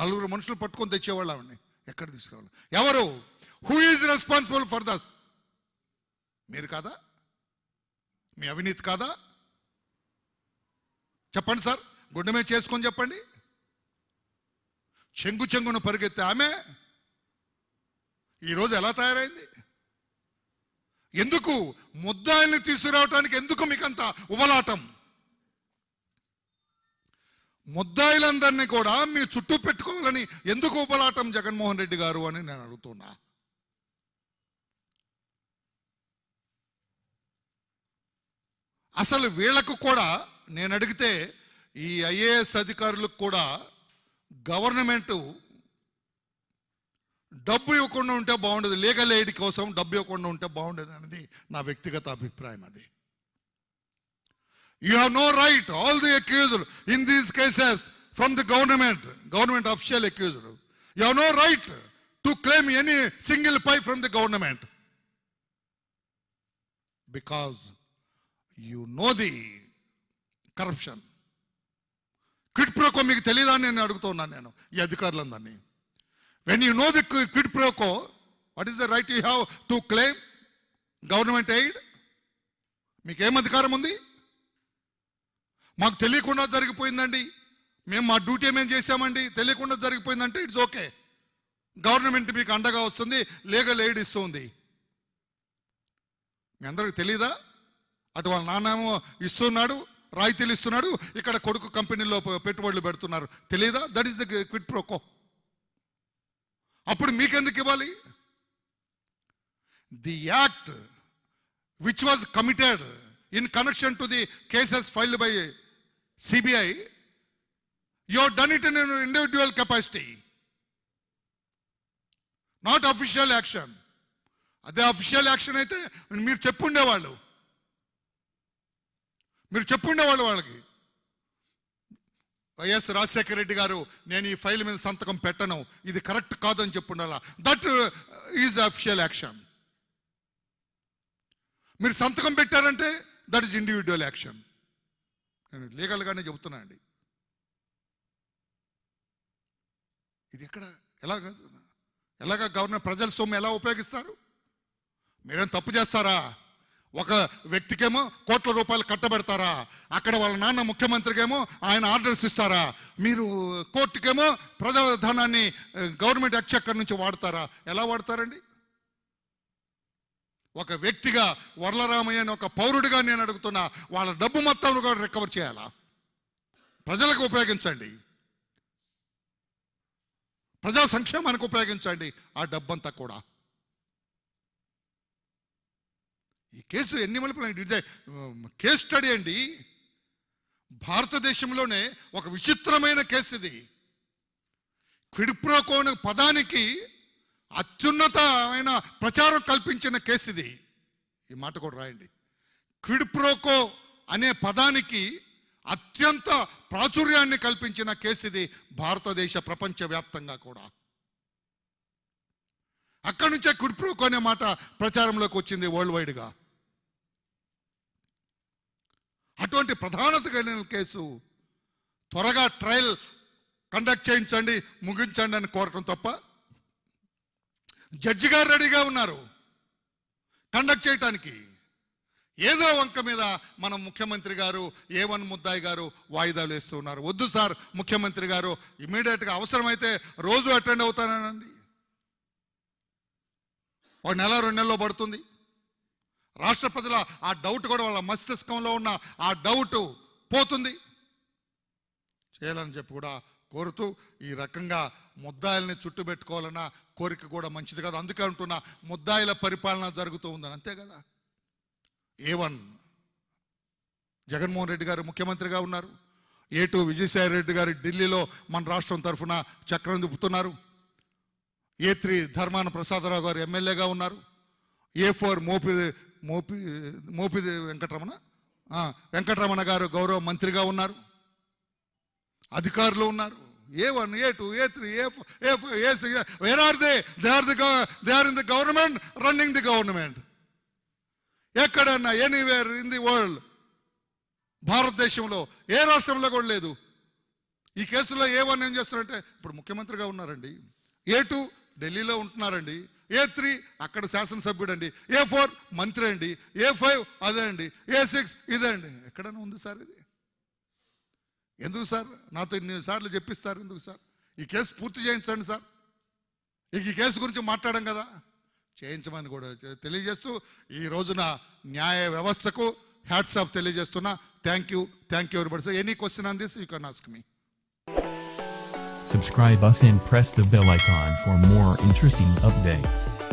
నలుగురు మనుషులు పట్టుకొని తెచ్చేవాళ్ళు ఆవిడని ఎక్కడ తీసుకురావాలి ఎవరు who is responsible for this మీరు కాదా మీ అవినీతి కాదా చెప్పండి సార్ గుండె మీద చేసుకొని చెప్పండి చెంగు చెంగును పరిగెత్తే ఆమె ఈరోజు ఎలా తయారైంది ఎందుకు ముద్దాయిల్ని తీసుకురావటానికి ఎందుకు మీకు అంత ఉబలాటం ముద్దాయిలందరినీ కూడా మీ చుట్టూ పెట్టుకోవాలని ఎందుకు ఉపలాటం జగన్మోహన్ రెడ్డి గారు అని నేను అడుగుతున్నా అసలు వీళ్లకు కూడా నేను అడిగితే ఈ ఐఏఎస్ అధికారులకు కూడా గవర్నమెంటు డబ్బు ఇవ్వకుండా ఉంటే బాగుండదు లీగల్ ఎయిడ్ కోసం డబ్బు ఇవ్వకుండా ఉంటే బాగుండదు అనేది నా వ్యక్తిగత అభిప్రాయం అది you have no right all the accused in these cases from the government government official accused you have no right to claim any single pie from the government because you know the corruption quid pro quo మీకు తెలియదా నేను అడుగుతున్నాను నేను ఈ అధికారులందరినీ when you know the quid pro quo what is the right you have to claim government aid మీకు ఏం అధికారం ఉంది మాకు తెలియకుండా జరిగిపోయిందండి మేము మా డ్యూటీ మేము చేశామండి తెలియకుండా జరిగిపోయిందంటే ఇట్స్ ఓకే గవర్నమెంట్ మీకు అండగా వస్తుంది లీగల్ ఎయిడ్ ఇస్తుంది మీ అందరికి తెలీదా అటు వాళ్ళ నాన్నేమో ఇస్తున్నాడు రాయితీలు ఇస్తున్నాడు ఇక్కడ కొడుకు కంపెనీలో పెట్టుబడులు పెడుతున్నారు తెలీదా that is the quid pro quo అప్పుడు మీకెందుకు ఇవ్వాలి the act which was committed in connection to the cases filed by CBI you done it in individual capacity not official action అదే అఫీషియల్ యాక్షన్ అయితే మీరు చెప్పుండేవాళ్ళు మీరు చెప్పుండేవాళ్ళు వాళ్ళకి వైఎస్ రాజశేఖర రెడ్డి గారు నేను ఈ ఫైల్ మీద సంతకం పెట్టను ఇది కరెక్ట్ కాదని చెప్పుండాల దట్ ఈజ్ అఫిషియల్ యాక్షన్ మీరు సంతకం పెట్టారంటే దట్ ఈజ్ ఇండివిజువల్ యాక్షన్ నేను లీగల్గానే చెబుతున్నా అండి ఇది ఎక్కడ ఎలాగ ఎలాగ గవర్నర్ ప్రజల సొమ్ము ఎలా ఉపయోగిస్తారు మీరేం తప్పు చేస్తారా ఒక వ్యక్తికేమో కోట్ల రూపాయలు కట్టబెడతారా అక్కడ వాళ్ళ నాన్న ముఖ్యమంత్రికేమో ఆయన ఆర్డర్స్ ఇస్తారా మీరు కోర్టుకేమో ప్రజాధనాన్ని గవర్నమెంట్ ఎక్చక్కర్ నుంచి వాడతారా ఎలా వాడతారండి ఒక వ్యక్తిగా వరలరామయ్య అని ఒక పౌరుడిగా నేను అడుగుతున్నా వాళ్ళ డబ్బు మొత్తం కూడా రికవర్ చేయాలా ప్రజలకు ఉపయోగించండి ప్రజా సంక్షేమానికి ఉపయోగించండి ఆ డబ్బంతా కూడా ఈ కేసు ఎన్ని మలుపులు కేస్ స్టడీ అండి భారతదేశంలోనే ఒక విచిత్రమైన కేసు ఇది క్విడ్ప్రోకోన పదానికి అత్యున్నతమైన ప్రచారం కల్పించిన కేసు ఇది ఈ మాట కూడా రాయండి క్విడ్ ప్రోకో అనే పదానికి అత్యంత ప్రాచుర్యాన్ని కల్పించిన కేసు ఇది భారతదేశ ప్రపంచవ్యాప్తంగా కూడా అక్కడి నుంచే క్విడ్ప్రోకో అనే మాట ప్రచారంలోకి వచ్చింది వరల్డ్ వైడ్గా అటువంటి ప్రధానత కలిగిన కేసు త్వరగా ట్రయల్ కండక్ట్ చేయించండి ముగించండి అని కోరటం తప్ప జడ్జి గారు రెడీగా ఉన్నారు కండక్ట్ చేయటానికి ఏదో వంక మీద మనం ముఖ్యమంత్రి గారు ఏ వన్ ముద్దాయి గారు వాయిదాలు వేస్తున్నారు వద్దు సార్ ముఖ్యమంత్రి గారు ఇమీడియట్గా అవసరమైతే రోజు అటెండ్ అవుతానండి ఒక నెల రెండు నెలలో పడుతుంది రాష్ట్రపతిల ఆ డౌట్ కూడా వాళ్ళ మస్తిష్కంలో ఉన్న ఆ డౌట్ పోతుంది చేయాలని చెప్పి కూడా కోరుతూ ఈ రకంగా ముద్దాయిల్ని చుట్టుపెట్టుకోవాలన్న కోరిక కూడా మంచిది కాదు అందుకే అంటున్నా ముద్దాయిల పరిపాలన జరుగుతూ ఉందని అంతే కదా ఏ వన్ జగన్మోహన్ రెడ్డి గారు ముఖ్యమంత్రిగా ఉన్నారు ఏ టూ విజయసాయి రెడ్డి గారు ఢిల్లీలో మన రాష్ట్రం తరఫున చక్రం తిప్పుతున్నారు ఏ త్రీ ధర్మాన ప్రసాదరావు గారు ఎమ్మెల్యేగా ఉన్నారు ఏ ఫోర్ మోపి మోపి మోపిది వెంకటరమణ వెంకటరమణ గారు గౌరవ మంత్రిగా ఉన్నారు అధికారులు ఉన్నారు A one A two A three A A A six where are they they are the they are in the government running the government ఎక్కడన్నా ఎనీవేర్ ఇన్ ది వరల్డ్ భారతదేశంలో ఏ రాష్ట్రంలో కూడా లేదు ఈ కేసులో ఏ వన్ ఏం చేస్తున్నారంటే ఇప్పుడు ముఖ్యమంత్రిగా ఉన్నారండి ఏ టూ ఢిల్లీలో ఉంటున్నారండి ఏ త్రీ అక్కడ శాసనసభ్యుడు అండి ఏ ఫోర్ మంత్రి అండి ఏ ఫైవ్ అదే అండి ఏ సిక్స్ ఇదే అండి ఎక్కడైనా ఉంది సార్ ఇది ఎందుకు సార్ నాతో ఇన్ని సార్లు చెప్పిస్తారు ఎందుకు సార్ ఈ కేసు పూర్తి చేయించండి సార్ ఇక ఈ కేసు గురించి మాట్లాడడం కదా చేయించమని కూడా తెలియజేస్తూ ఈ రోజున న్యాయ వ్యవస్థకు హ్యాట్స్ ఆఫ్ తెలియజేస్తున్నా thank you thank you everybody sir any question on this you can ask me Subscribe us and press the bell icon for more interesting updates.